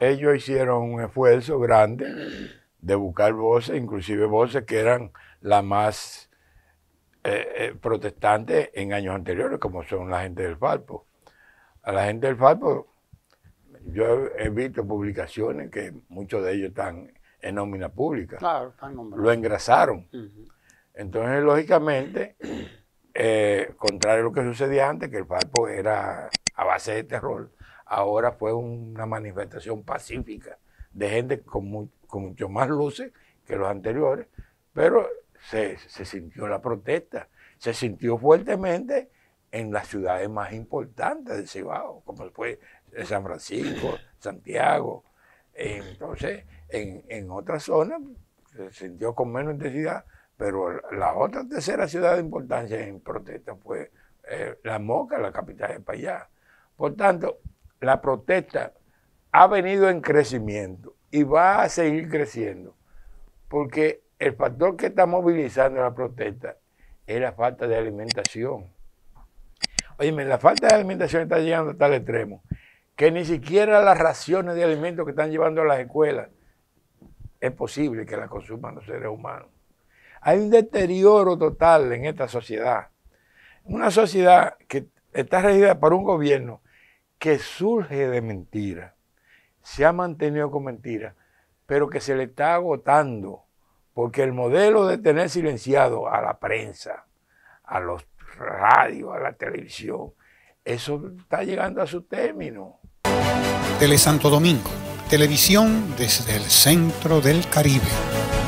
ellos hicieron un esfuerzo grande de buscar voces, inclusive voces que eran las más eh, eh, protestantes en años anteriores, como son la gente del Falpo. A la gente del Falpo, yo he visto publicaciones que muchos de ellos están en nómina pública. Claro, están nombrados. Lo engrasaron. Entonces, lógicamente, eh, contrario a lo que sucedía antes, que el Falpo era a base de terror, ahora fue una manifestación pacífica de gente con, mucho más luces que los anteriores, pero se, sintió la protesta, se sintió fuertemente en las ciudades más importantes de Cibao, como fue San Francisco, Santiago. Entonces, en, otras zonas se sintió con menos intensidad, pero la otra tercera ciudad de importancia en protesta fue eh, La Moca, la capital de Payá. Por tanto, la protesta ha venido en crecimiento y va a seguir creciendo, porque el factor que está movilizando la protesta es la falta de alimentación. Oye, la falta de alimentación está llegando a tal extremo que ni siquiera las raciones de alimentos que están llevando a las escuelas es posible que las consuman los seres humanos. Hay un deterioro total en esta sociedad. Una sociedad que está regida por un gobierno que surge de mentira, se ha mantenido con mentira, pero que se le está agotando, porque el modelo de tener silenciado a la prensa, a los radios, a la televisión, eso está llegando a su término. Tele Santo Domingo, televisión desde el centro del Caribe.